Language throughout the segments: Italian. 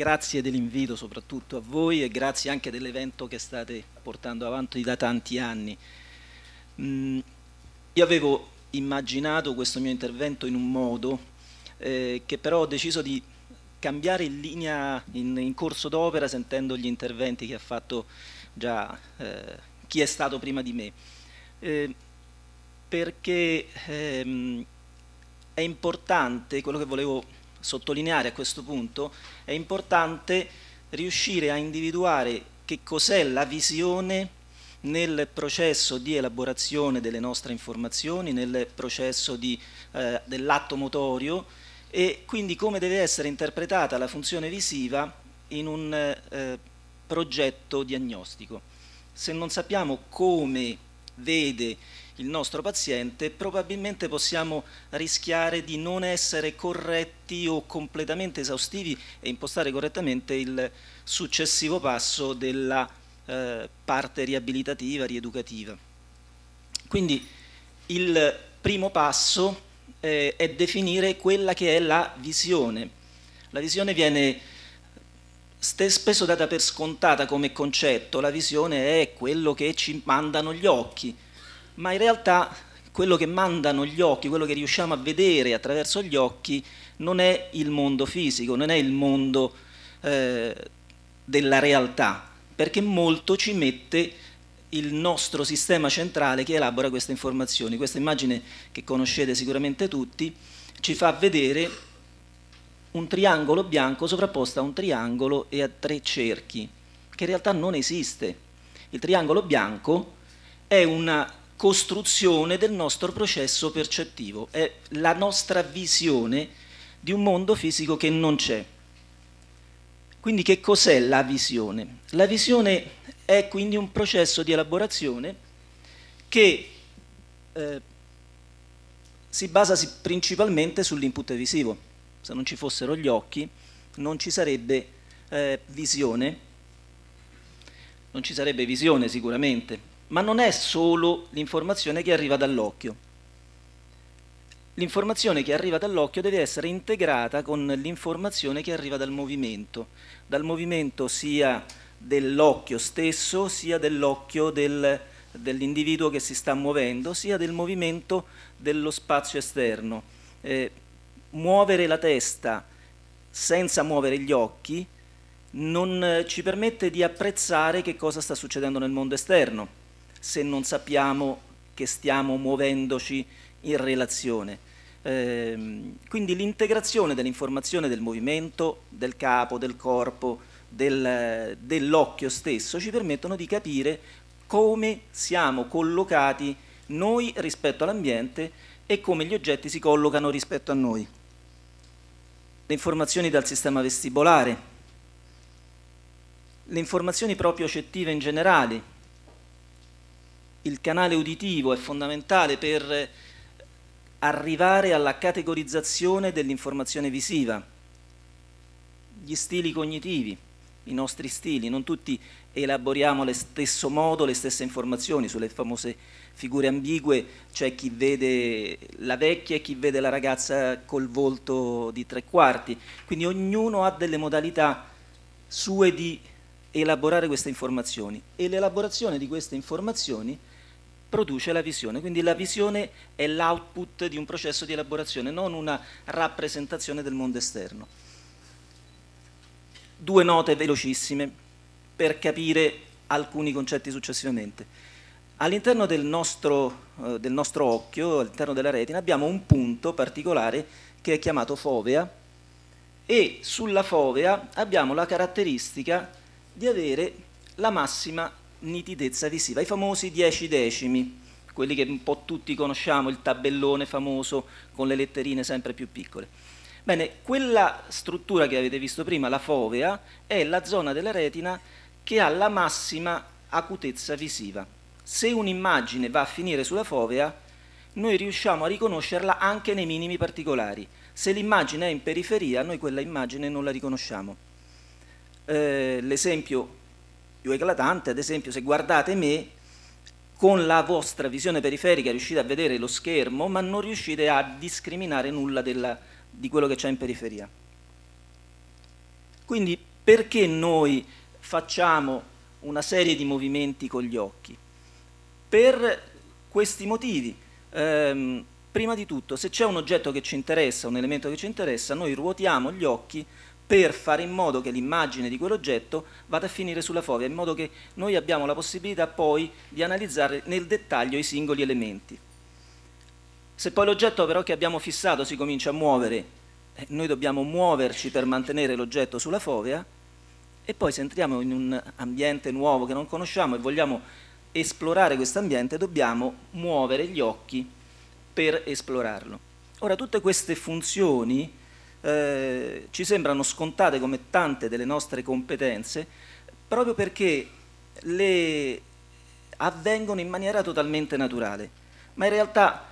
grazie dell'invito soprattutto a voi e grazie anche dell'evento che state portando avanti da tanti anni. Mm, io avevo immaginato questo mio intervento in un modo eh, che però ho deciso di cambiare in linea, in, in corso d'opera, sentendo gli interventi che ha fatto già eh, chi è stato prima di me. Eh, perché ehm, è importante quello che volevo sottolineare a questo punto è importante riuscire a individuare che cos'è la visione nel processo di elaborazione delle nostre informazioni, nel processo eh, dell'atto motorio e quindi come deve essere interpretata la funzione visiva in un eh, progetto diagnostico. Se non sappiamo come vede il nostro paziente, probabilmente possiamo rischiare di non essere corretti o completamente esaustivi e impostare correttamente il successivo passo della eh, parte riabilitativa, rieducativa. Quindi il primo passo eh, è definire quella che è la visione. La visione viene spesso data per scontata come concetto, la visione è quello che ci mandano gli occhi, ma in realtà quello che mandano gli occhi, quello che riusciamo a vedere attraverso gli occhi, non è il mondo fisico, non è il mondo eh, della realtà, perché molto ci mette il nostro sistema centrale che elabora queste informazioni. Questa immagine che conoscete sicuramente tutti ci fa vedere un triangolo bianco sovrapposto a un triangolo e a tre cerchi, che in realtà non esiste. Il triangolo bianco è una costruzione del nostro processo percettivo, è la nostra visione di un mondo fisico che non c'è. Quindi che cos'è la visione? La visione è quindi un processo di elaborazione che eh, si basa principalmente sull'input visivo. Se non ci fossero gli occhi non ci sarebbe eh, visione, non ci sarebbe visione sicuramente, ma non è solo l'informazione che arriva dall'occhio. L'informazione che arriva dall'occhio deve essere integrata con l'informazione che arriva dal movimento, dal movimento sia dell'occhio stesso, sia dell'occhio del, dell'individuo che si sta muovendo, sia del movimento dello spazio esterno. Eh, muovere la testa senza muovere gli occhi non ci permette di apprezzare che cosa sta succedendo nel mondo esterno se non sappiamo che stiamo muovendoci in relazione. Eh, quindi l'integrazione dell'informazione del movimento, del capo, del corpo, del, dell'occhio stesso ci permettono di capire come siamo collocati noi rispetto all'ambiente e come gli oggetti si collocano rispetto a noi. Le informazioni dal sistema vestibolare, le informazioni proprio accettive in generale, il canale uditivo è fondamentale per arrivare alla categorizzazione dell'informazione visiva, gli stili cognitivi, i nostri stili, non tutti elaboriamo allo stesso modo le stesse informazioni sulle famose figure ambigue, c'è cioè chi vede la vecchia e chi vede la ragazza col volto di tre quarti, quindi ognuno ha delle modalità sue di elaborare queste informazioni e l'elaborazione di queste informazioni produce la visione, quindi la visione è l'output di un processo di elaborazione, non una rappresentazione del mondo esterno. Due note velocissime per capire alcuni concetti successivamente. All'interno del, eh, del nostro, occhio, all'interno della retina, abbiamo un punto particolare che è chiamato fovea e sulla fovea abbiamo la caratteristica di avere la massima nitidezza visiva, i famosi dieci decimi, quelli che un po' tutti conosciamo, il tabellone famoso con le letterine sempre più piccole. Bene, quella struttura che avete visto prima, la fovea, è la zona della retina che ha la massima acutezza visiva. Se un'immagine va a finire sulla fovea, noi riusciamo a riconoscerla anche nei minimi particolari. Se l'immagine è in periferia, noi quella immagine non la riconosciamo. Eh, l'esempio più eclatante, ad esempio se guardate me con la vostra visione periferica riuscite a vedere lo schermo ma non riuscite a discriminare nulla della, di quello che c'è in periferia. Quindi perché noi facciamo una serie di movimenti con gli occhi? Per questi motivi. Ehm, prima di tutto, se c'è un oggetto che ci interessa, un elemento che ci interessa, noi ruotiamo gli occhi per fare in modo che l'immagine di quell'oggetto vada a finire sulla fovea, in modo che noi abbiamo la possibilità poi di analizzare nel dettaglio i singoli elementi. Se poi l'oggetto però che abbiamo fissato si comincia a muovere, eh, noi dobbiamo muoverci per mantenere l'oggetto sulla fovea e poi se entriamo in un ambiente nuovo che non conosciamo e vogliamo esplorare questo ambiente dobbiamo muovere gli occhi per esplorarlo. Ora tutte queste funzioni eh, ci sembrano scontate come tante delle nostre competenze proprio perché le avvengono in maniera totalmente naturale. Ma in realtà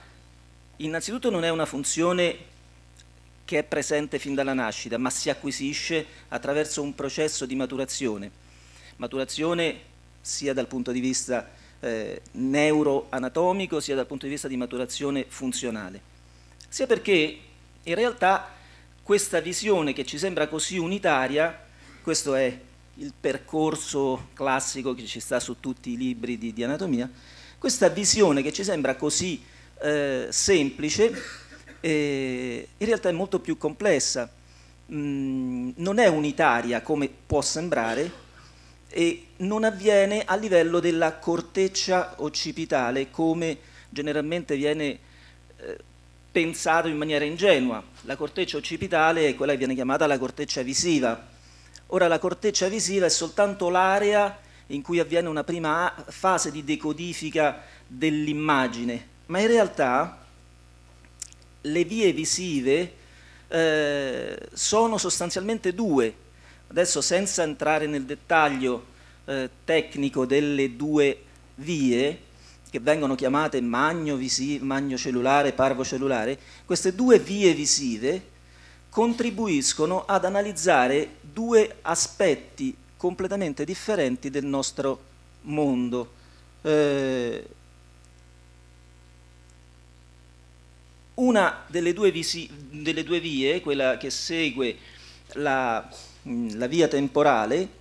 innanzitutto non è una funzione che è presente fin dalla nascita, ma si acquisisce attraverso un processo di maturazione. Maturazione sia dal punto di vista eh, neuroanatomico, sia dal punto di vista di maturazione funzionale. Sia perché in realtà questa visione che ci sembra così unitaria, questo è il percorso classico che ci sta su tutti i libri di, di anatomia, questa visione che ci sembra così eh, semplice eh, in realtà è molto più complessa, mm, non è unitaria come può sembrare e non avviene a livello della corteccia occipitale come generalmente viene eh, pensato in maniera ingenua. La corteccia occipitale è quella che viene chiamata la corteccia visiva. Ora la corteccia visiva è soltanto l'area in cui avviene una prima fase di decodifica dell'immagine, ma in realtà le vie visive eh, sono sostanzialmente due. Adesso senza entrare nel dettaglio eh, tecnico delle due vie, che vengono chiamate magno, visivo, magno cellulare, parvo cellulare, queste due vie visive contribuiscono ad analizzare due aspetti completamente differenti del nostro mondo. Eh, una delle due, visi, delle due, vie, quella che segue la, la via temporale,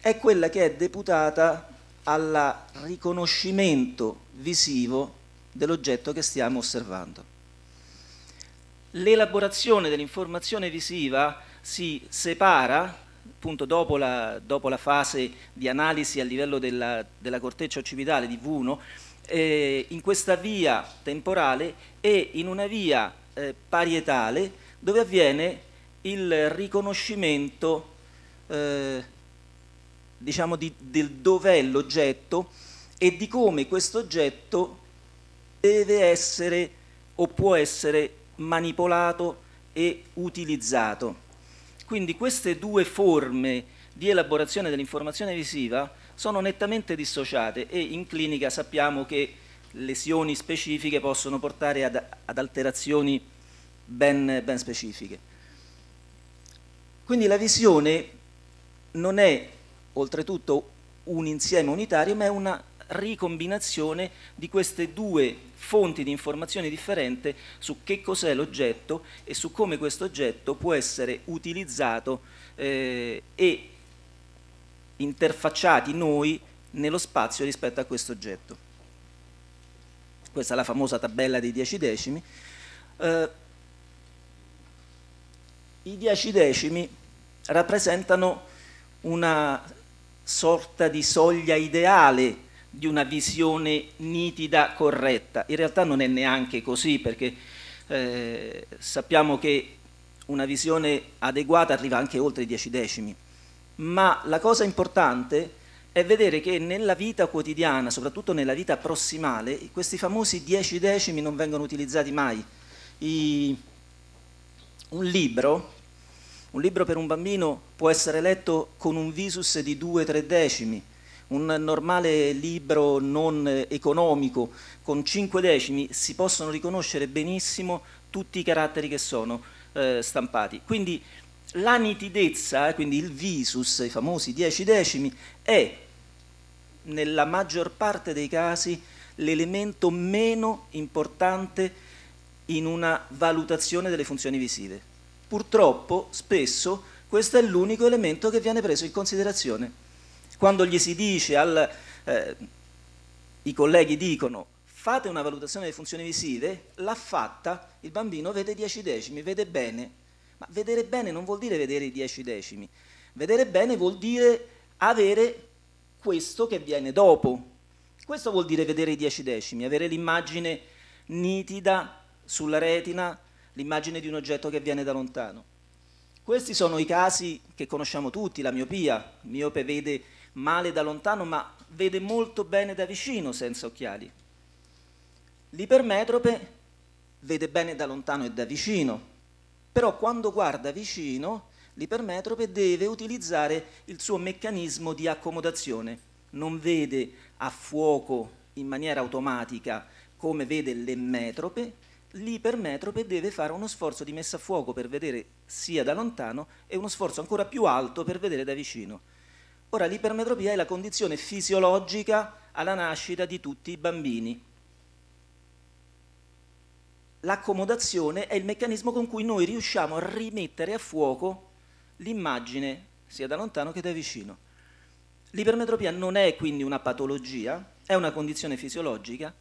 è quella che è deputata al riconoscimento visivo dell'oggetto che stiamo osservando. L'elaborazione dell'informazione visiva si separa, appunto dopo la, dopo la, fase di analisi a livello della, della corteccia occipitale di V1, eh, in questa via temporale e in una via eh, parietale dove avviene il riconoscimento eh, diciamo, di, del dov'è l'oggetto e di come questo oggetto deve essere o può essere manipolato e utilizzato. Quindi queste due forme di elaborazione dell'informazione visiva sono nettamente dissociate e in clinica sappiamo che lesioni specifiche possono portare ad, ad alterazioni ben, ben specifiche. Quindi la visione non è oltretutto un insieme unitario, ma è una ricombinazione di queste due fonti di informazione differente su che cos'è l'oggetto e su come questo oggetto può essere utilizzato eh, e interfacciati noi nello spazio rispetto a questo oggetto. Questa è la famosa tabella dei dieci decimi. Eh, I dieci decimi rappresentano una sorta di soglia ideale di una visione nitida, corretta. In realtà non è neanche così perché eh, sappiamo che una visione adeguata arriva anche oltre i dieci decimi, ma la cosa importante è vedere che nella vita quotidiana, soprattutto nella vita prossimale, questi famosi dieci decimi non vengono utilizzati mai. I, un libro un libro per un bambino può essere letto con un visus di 2-3 decimi, un normale libro non economico con 5 decimi si possono riconoscere benissimo tutti i caratteri che sono eh, stampati. Quindi la nitidezza, eh, quindi il visus, i famosi 10 decimi, è nella maggior parte dei casi l'elemento meno importante in una valutazione delle funzioni visive. Purtroppo, spesso, questo è l'unico elemento che viene preso in considerazione. Quando gli si dice, al, eh, i colleghi dicono, fate una valutazione delle funzioni visive, l'ha fatta, il bambino vede i dieci decimi, vede bene. Ma vedere bene non vuol dire vedere i dieci decimi. Vedere bene vuol dire avere questo che viene dopo. Questo vuol dire vedere i dieci decimi, avere l'immagine nitida sulla retina l'immagine di un oggetto che viene da lontano. Questi sono i casi che conosciamo tutti, la miopia, il miope vede male da lontano ma vede molto bene da vicino senza occhiali. L'ipermetrope vede bene da lontano e da vicino, però quando guarda vicino l'ipermetrope deve utilizzare il suo meccanismo di accomodazione, non vede a fuoco in maniera automatica come vede l'emmetrope, l'Ipermetrope deve fare uno sforzo di messa a fuoco per vedere sia da lontano e uno sforzo ancora più alto per vedere da vicino. Ora l'ipermetropia è la condizione fisiologica alla nascita di tutti i bambini. L'accomodazione è il meccanismo con cui noi riusciamo a rimettere a fuoco l'immagine sia da lontano che da vicino. L'ipermetropia non è quindi una patologia, è una condizione fisiologica,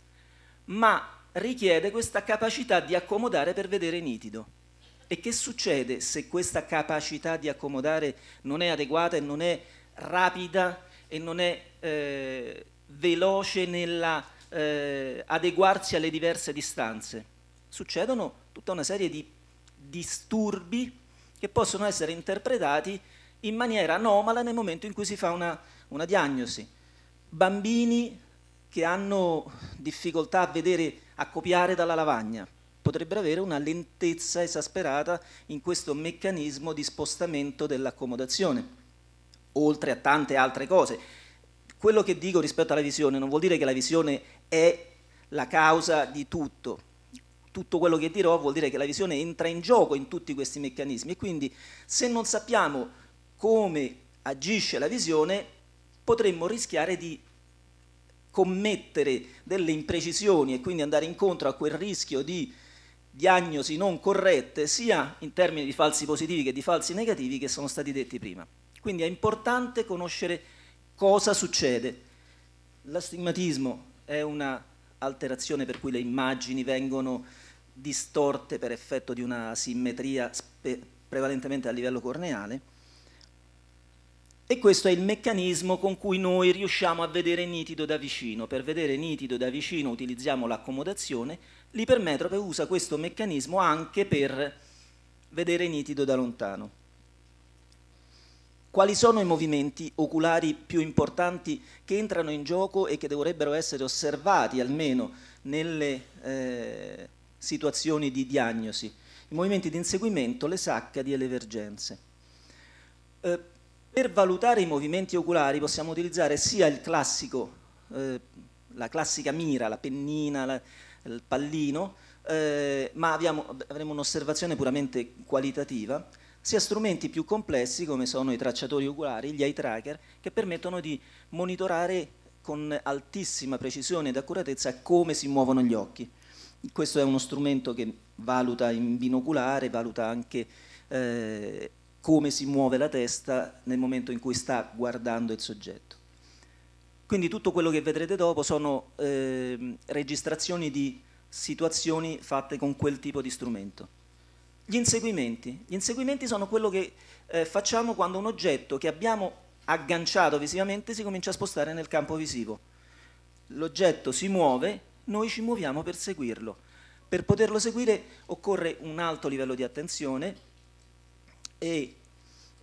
ma richiede questa capacità di accomodare per vedere nitido. E che succede se questa capacità di accomodare non è adeguata e non è rapida e non è eh, veloce nell'adeguarsi eh, alle diverse distanze? Succedono tutta una serie di disturbi che possono essere interpretati in maniera anomala nel momento in cui si fa una, una diagnosi. Bambini che hanno difficoltà a vedere a copiare dalla lavagna. Potrebbero avere una lentezza esasperata in questo meccanismo di spostamento dell'accomodazione, oltre a tante altre cose. Quello che dico rispetto alla visione non vuol dire che la visione è la causa di tutto, tutto quello che dirò vuol dire che la visione entra in gioco in tutti questi meccanismi e quindi se non sappiamo come agisce la visione potremmo rischiare di commettere delle imprecisioni e quindi andare incontro a quel rischio di diagnosi non corrette, sia in termini di falsi positivi che di falsi negativi che sono stati detti prima. Quindi è importante conoscere cosa succede. L'astigmatismo è un'alterazione per cui le immagini vengono distorte per effetto di una simmetria prevalentemente a livello corneale e questo è il meccanismo con cui noi riusciamo a vedere nitido da vicino. Per vedere nitido da vicino utilizziamo l'accomodazione, l'ipermetrope usa questo meccanismo anche per vedere nitido da lontano. Quali sono i movimenti oculari più importanti che entrano in gioco e che dovrebbero essere osservati almeno nelle eh, situazioni di diagnosi? I movimenti di inseguimento, le sacche e le vergenze. Eh, per valutare i movimenti oculari possiamo utilizzare sia il classico, eh, la classica mira, la pennina, la, il pallino, eh, ma abbiamo, avremo un'osservazione puramente qualitativa, sia strumenti più complessi come sono i tracciatori oculari, gli eye tracker, che permettono di monitorare con altissima precisione ed accuratezza come si muovono gli occhi. Questo è uno strumento che valuta in binoculare, valuta anche... Eh, come si muove la testa nel momento in cui sta guardando il soggetto. Quindi tutto quello che vedrete dopo sono eh, registrazioni di situazioni fatte con quel tipo di strumento. Gli inseguimenti. Gli inseguimenti sono quello che eh, facciamo quando un oggetto che abbiamo agganciato visivamente si comincia a spostare nel campo visivo. L'oggetto si muove, noi ci muoviamo per seguirlo. Per poterlo seguire occorre un alto livello di attenzione, e,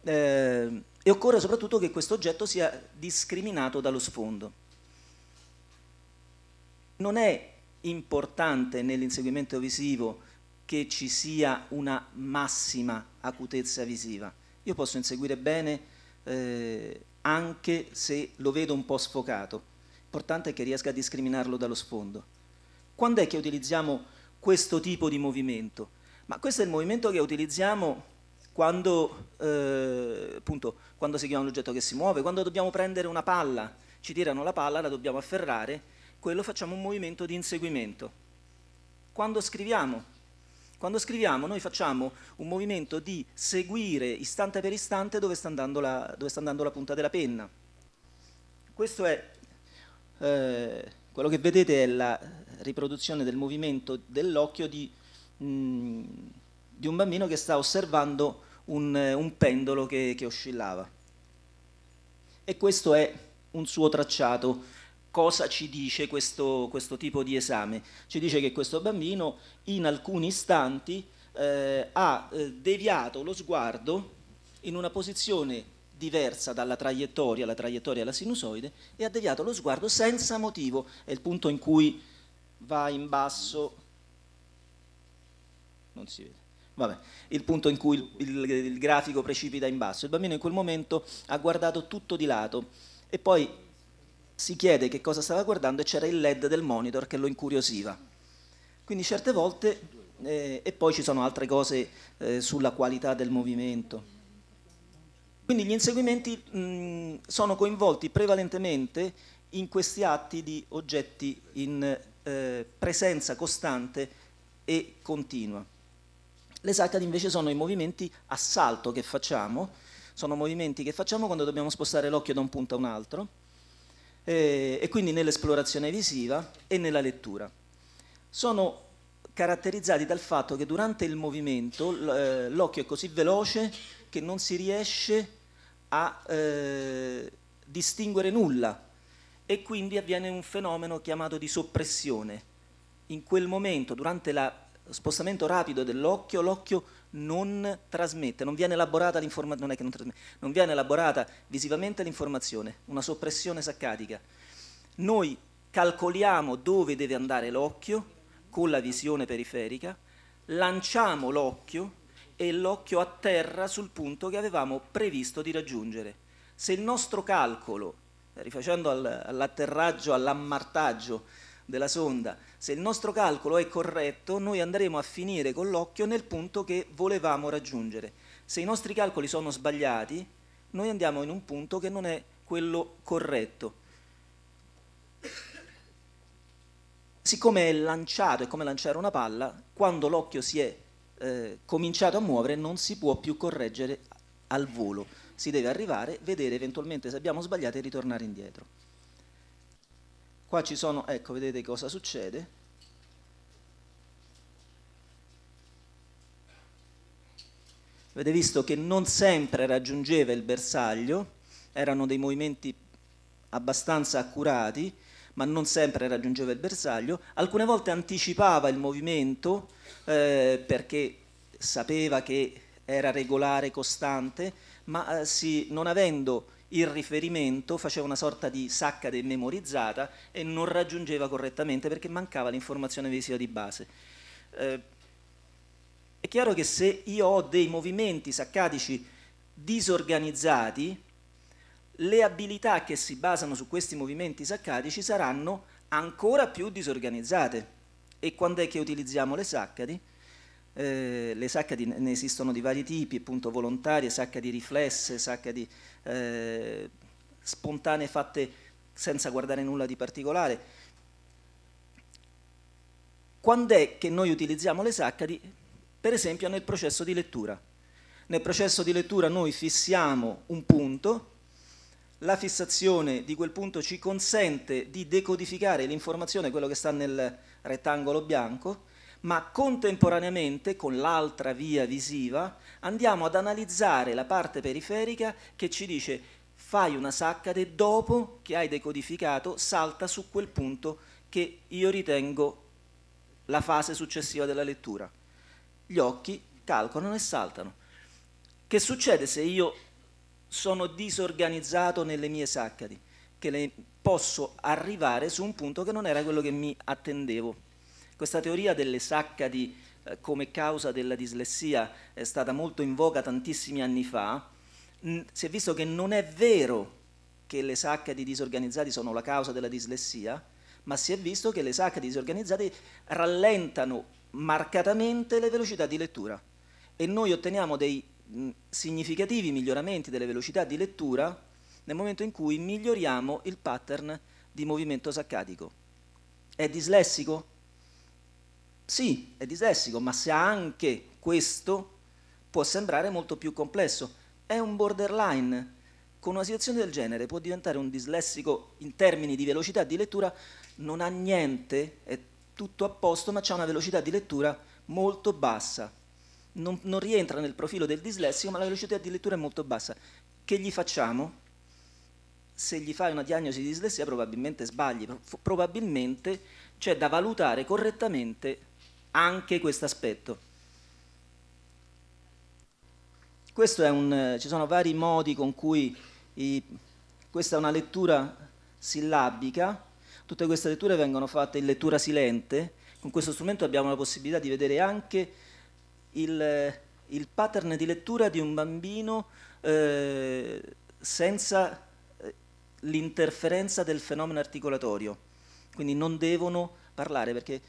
eh, e occorre soprattutto che questo oggetto sia discriminato dallo sfondo. Non è importante nell'inseguimento visivo che ci sia una massima acutezza visiva. Io posso inseguire bene eh, anche se lo vedo un po' sfocato. L'importante è che riesca a discriminarlo dallo sfondo. Quando è che utilizziamo questo tipo di movimento? Ma questo è il movimento che utilizziamo quando, eh, appunto, quando seguiamo l'oggetto che si muove, quando dobbiamo prendere una palla, ci tirano la palla, la dobbiamo afferrare, quello facciamo un movimento di inseguimento. Quando scriviamo, quando scriviamo noi facciamo un movimento di seguire istante per istante dove sta andando la, sta andando la punta della penna. Questo è, eh, quello che vedete è la riproduzione del movimento dell'occhio di, mh, mm, di un bambino che sta osservando un, un pendolo che, che oscillava. E questo è un suo tracciato cosa ci dice questo, questo, tipo di esame? Ci dice che questo bambino in alcuni istanti eh, ha eh, deviato lo sguardo in una posizione diversa dalla traiettoria, la traiettoria alla sinusoide, e ha deviato lo sguardo senza motivo. È il punto in cui va in basso, non si vede, Vabbè, il punto in cui il, il, il, grafico precipita in basso. Il bambino in quel momento ha guardato tutto di lato e poi si chiede che cosa stava guardando e c'era il LED del monitor che lo incuriosiva. Quindi certe volte, eh, e poi ci sono altre cose eh, sulla qualità del movimento. Quindi gli inseguimenti mh, sono coinvolti prevalentemente in questi atti di oggetti in eh, presenza costante e continua. Le saccade invece sono i movimenti a salto che facciamo, sono movimenti che facciamo quando dobbiamo spostare l'occhio da un punto a un altro eh, e quindi nell'esplorazione visiva e nella lettura. Sono caratterizzati dal fatto che durante il movimento eh, l'occhio è così veloce che non si riesce a eh, distinguere nulla e quindi avviene un fenomeno chiamato di soppressione. In quel momento, durante la spostamento rapido dell'occhio, l'occhio non trasmette, non viene elaborata l'informazione, non è che non trasmette, non viene elaborata visivamente l'informazione, una soppressione saccatica. Noi calcoliamo dove deve andare l'occhio con la visione periferica, lanciamo l'occhio e l'occhio atterra sul punto che avevamo previsto di raggiungere. Se il nostro calcolo, rifacendo all'atterraggio, all'ammartaggio, della sonda, se il nostro calcolo è corretto, noi andremo a finire con l'occhio nel punto che volevamo raggiungere. Se i nostri calcoli sono sbagliati, noi andiamo in un punto che non è quello corretto. Siccome è lanciato, è come lanciare una palla, quando l'occhio si è eh, cominciato a muovere non si può più correggere al volo, si deve arrivare, vedere eventualmente se abbiamo sbagliato e ritornare indietro. Qua ci sono, ecco, vedete cosa succede. Avete visto che non sempre raggiungeva il bersaglio, erano dei movimenti abbastanza accurati, ma non sempre raggiungeva il bersaglio, alcune volte anticipava il movimento eh, perché sapeva che era regolare, costante, ma eh, sì, non avendo il riferimento faceva una sorta di sacca dememorizzata e non raggiungeva correttamente perché mancava l'informazione visiva di base. Eh, è chiaro che se io ho dei movimenti saccadici disorganizzati, le abilità che si basano su questi movimenti saccadici saranno ancora più disorganizzate. E quando è che utilizziamo le saccadi? Eh, le sacche di, ne esistono di vari tipi, appunto volontarie, sacche di riflesse, sacche di, eh, spontanee fatte senza guardare nulla di particolare. Quando è che noi utilizziamo le saccadi? Per esempio nel processo di lettura. Nel processo di lettura noi fissiamo un punto, la fissazione di quel punto ci consente di decodificare l'informazione, quello che sta nel rettangolo bianco, ma contemporaneamente con l'altra via visiva andiamo ad analizzare la parte periferica che ci dice fai una saccade dopo che hai decodificato salta su quel punto che io ritengo la fase successiva della lettura. Gli occhi calcolano e saltano. Che succede se io sono disorganizzato nelle mie saccadi? Che le posso arrivare su un punto che non era quello che mi attendevo. Questa teoria delle saccadi eh, come causa della dislessia è stata molto in voga tantissimi anni fa, mh, si è visto che non è vero che le saccadi disorganizzate sono la causa della dislessia, ma si è visto che le saccadi disorganizzate rallentano marcatamente le velocità di lettura e noi otteniamo dei mm, significativi miglioramenti delle velocità di lettura nel momento in cui miglioriamo il pattern di movimento saccadico. È dislessico? Sì, è dislessico, ma se ha anche questo può sembrare molto più complesso. È un borderline. Con una situazione del genere può diventare un dislessico in termini di velocità di lettura, non ha niente, è tutto a posto, ma ha una velocità di lettura molto bassa. Non, non, rientra nel profilo del dislessico, ma la velocità di lettura è molto bassa. Che gli facciamo? Se gli fai una diagnosi di dislessia probabilmente sbagli, probabilmente c'è da valutare correttamente anche questo aspetto. Questo è un, ci sono vari modi con cui i, questa è una lettura sillabica, tutte queste letture vengono fatte in lettura silente, con questo strumento abbiamo la possibilità di vedere anche il, il pattern di lettura di un bambino eh, senza eh, l'interferenza del fenomeno articolatorio, quindi non devono parlare perché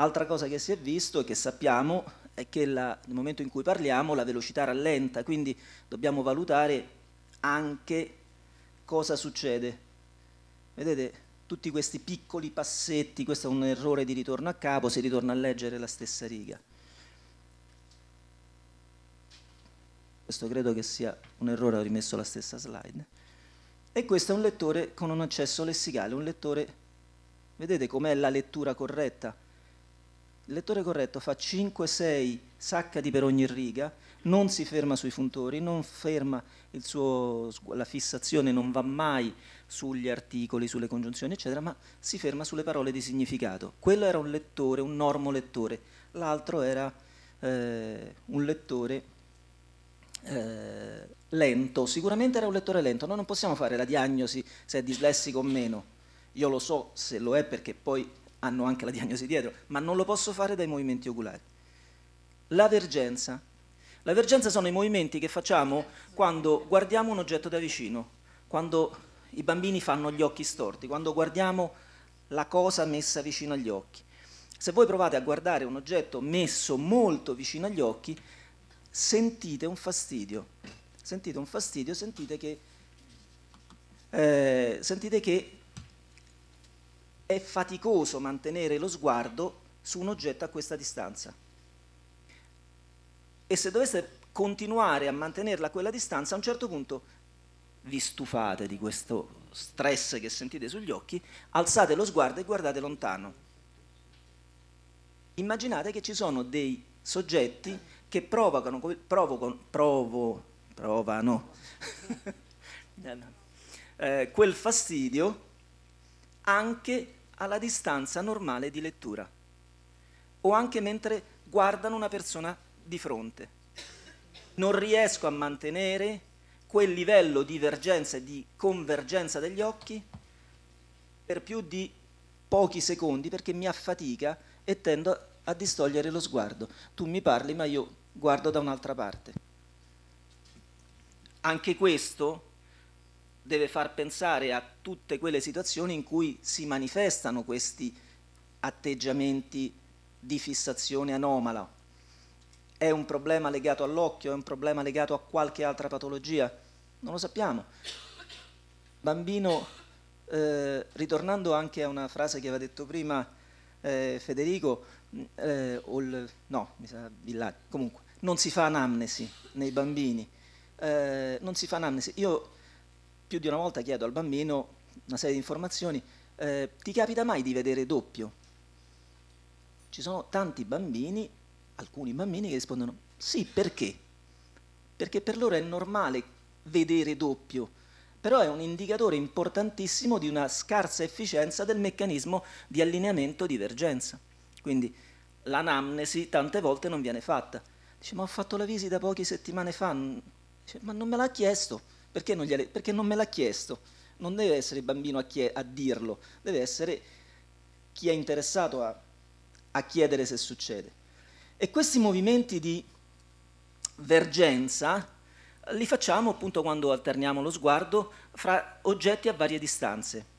Altra cosa che si è visto e che sappiamo è che la, nel momento in cui parliamo la velocità rallenta, quindi dobbiamo valutare anche cosa succede. Vedete tutti questi piccoli passetti, questo è un errore di ritorno a capo, si ritorna a leggere la stessa riga. Questo credo che sia un errore, ho rimesso la stessa slide. E questo è un lettore con un accesso lessicale, un lettore, vedete com'è la lettura corretta? Il lettore corretto fa 5-6 saccati per ogni riga, non si ferma sui funtori, non ferma suo, la fissazione, non va mai sugli articoli, sulle congiunzioni, eccetera, ma si ferma sulle parole di significato. Quello era un lettore, un normo lettore, l'altro era eh, un lettore eh, lento, sicuramente era un lettore lento, noi non possiamo fare la diagnosi se è dislessico o meno, io lo so se lo è perché poi hanno anche la diagnosi dietro, ma non lo posso fare dai movimenti oculari. L'avergenza. L'avergenza sono i movimenti che facciamo quando guardiamo un oggetto da vicino, quando i bambini fanno gli occhi storti, quando guardiamo la cosa messa vicino agli occhi. Se voi provate a guardare un oggetto messo molto vicino agli occhi, sentite un fastidio, sentite un fastidio, sentite che, eh, sentite che è faticoso mantenere lo sguardo su un oggetto a questa distanza. E se doveste continuare a mantenerla a quella distanza, a un certo punto vi stufate di questo stress che sentite sugli occhi, alzate lo sguardo e guardate lontano. Immaginate che ci sono dei soggetti che provocano, provocano, provo, provano eh, quel fastidio anche alla distanza normale di lettura o anche mentre guardano una persona di fronte. Non riesco a mantenere quel livello di divergenza e di convergenza degli occhi per più di pochi secondi perché mi affatica e tendo a distogliere lo sguardo. Tu mi parli ma io guardo da un'altra parte. Anche questo deve far pensare a tutte quelle situazioni in cui si manifestano questi atteggiamenti di fissazione anomala. È un problema legato all'occhio, è un problema legato a qualche altra patologia? Non lo sappiamo. Bambino, eh, ritornando anche a una frase che aveva detto prima eh, Federico, mm, eh, all, no, mi sa Villani, comunque, non si fa anamnesi nei bambini, eh, non si fa anamnesi. Io più di una volta chiedo al bambino una serie di informazioni, eh, ti capita mai di vedere doppio? Ci sono tanti bambini, alcuni bambini che rispondono sì, perché? Perché per loro è normale vedere doppio, però è un indicatore importantissimo di una scarsa efficienza del meccanismo di allineamento divergenza. Quindi l'anamnesi tante volte non viene fatta. Dice, ma ho fatto la visita poche settimane fa, Dice, ma non me l'ha chiesto perché non, gliele, perché non me l'ha chiesto. Non deve essere il bambino a, chie, a dirlo, deve essere chi è interessato a, a chiedere se succede. E questi movimenti di vergenza li facciamo appunto quando alterniamo lo sguardo fra oggetti a varie distanze.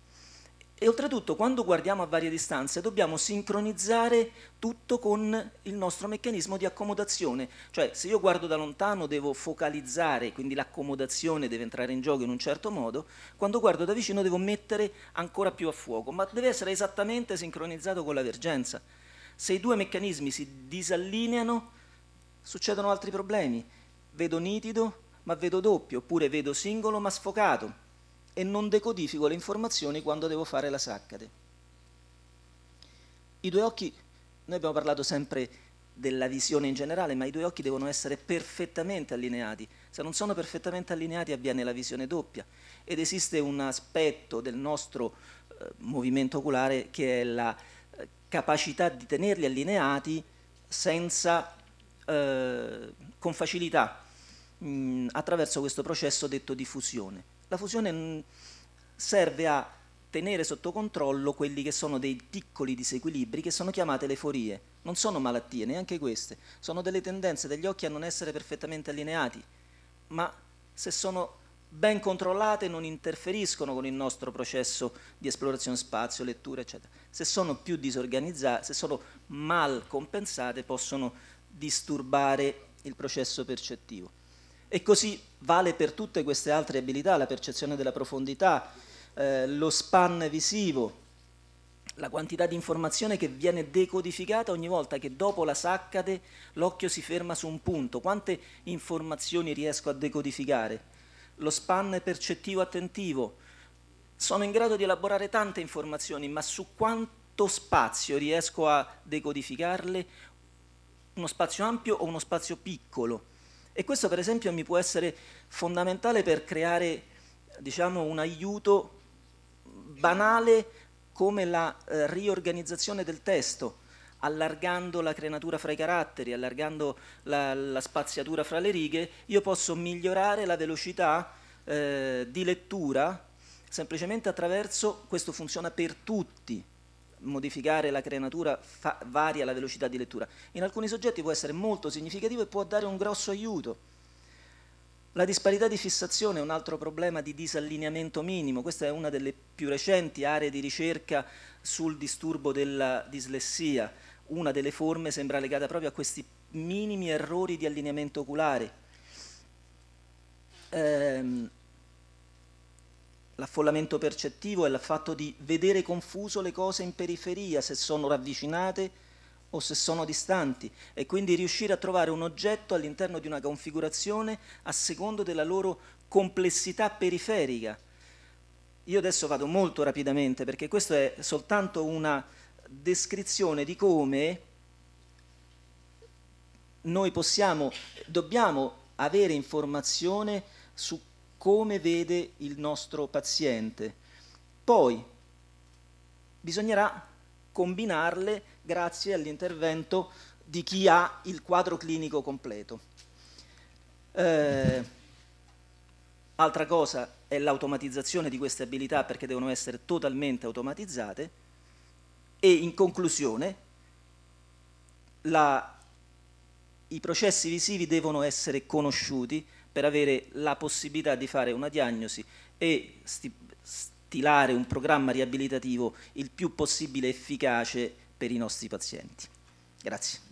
E oltretutto, quando guardiamo a varie distanze, dobbiamo sincronizzare tutto con il nostro meccanismo di accomodazione. Cioè, se io guardo da lontano devo focalizzare, quindi l'accomodazione deve entrare in gioco in un certo modo, quando guardo da vicino devo mettere ancora più a fuoco, ma deve essere esattamente sincronizzato con la vergenza. Se i due meccanismi si disallineano, succedono altri problemi. Vedo nitido, ma vedo doppio, oppure vedo singolo, ma sfocato e non decodifico le informazioni quando devo fare la saccade. I due occhi, noi abbiamo parlato sempre della visione in generale, ma i due occhi devono essere perfettamente allineati. Se non sono perfettamente allineati avviene la visione doppia ed esiste un aspetto del nostro eh, movimento oculare che è la eh, capacità di tenerli allineati senza, eh, con facilità mh, mm, attraverso questo processo detto diffusione. La fusione mm, serve a tenere sotto controllo quelli che sono dei piccoli disequilibri che sono chiamate le forie. Non sono malattie, neanche queste, sono delle tendenze degli occhi a non essere perfettamente allineati, ma se sono ben controllate non interferiscono con il nostro processo di esplorazione spazio, lettura, eccetera. Se sono più disorganizzate, se sono mal compensate, possono disturbare il processo percettivo. E così vale per tutte queste altre abilità, la percezione della profondità, eh, lo span visivo, la quantità di informazione che viene decodificata ogni volta che dopo la saccade l'occhio si ferma su un punto, quante informazioni riesco a decodificare, lo span percettivo attentivo, sono in grado di elaborare tante informazioni, ma su quanto spazio riesco a decodificarle, uno spazio ampio o uno spazio piccolo e questo per esempio mi può essere fondamentale per creare diciamo, un aiuto banale come la eh, riorganizzazione del testo, allargando la crenatura fra i caratteri, allargando la, la spaziatura fra le righe, io posso migliorare la velocità eh, di lettura semplicemente attraverso, questo funziona per tutti, modificare la crenatura fa, varia la velocità di lettura. In alcuni soggetti può essere molto significativo e può dare un grosso aiuto. La disparità di fissazione è un altro problema di disallineamento minimo, questa è una delle più recenti aree di ricerca sul disturbo della dislessia, una delle forme sembra legata proprio a questi minimi errori di allineamento oculare. Ehm, l'affollamento percettivo è il fatto di vedere confuso le cose in periferia, se sono ravvicinate o se sono distanti, e quindi riuscire a trovare un oggetto all'interno di una configurazione a secondo della loro complessità periferica. Io adesso vado molto rapidamente perché questa è soltanto una descrizione di come noi possiamo, dobbiamo avere informazione su come vede il nostro paziente. Poi bisognerà combinarle grazie all'intervento di chi ha il quadro clinico completo. Eh, altra cosa è l'automatizzazione di queste abilità perché devono essere totalmente automatizzate e in conclusione la, i processi visivi devono essere conosciuti per avere la possibilità di fare una diagnosi e stilare un programma riabilitativo il più possibile efficace per i nostri pazienti. Grazie.